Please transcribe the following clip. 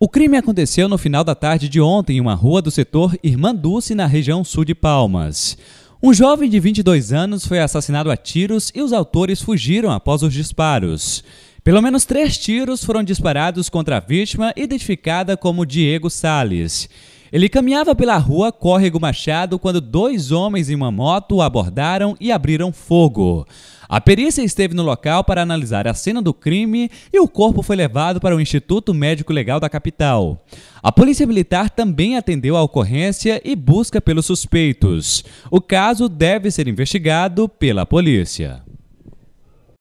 O crime aconteceu no final da tarde de ontem em uma rua do setor Irmã Dulce, na região sul de Palmas. Um jovem de 22 anos foi assassinado a tiros e os autores fugiram após os disparos. Pelo menos três tiros foram disparados contra a vítima, identificada como Diego Sales. Ele caminhava pela rua Córrego Machado quando dois homens em uma moto o abordaram e abriram fogo. A perícia esteve no local para analisar a cena do crime e o corpo foi levado para o Instituto Médico Legal da capital. A Polícia Militar também atendeu a ocorrência e busca pelos suspeitos. O caso deve ser investigado pela polícia.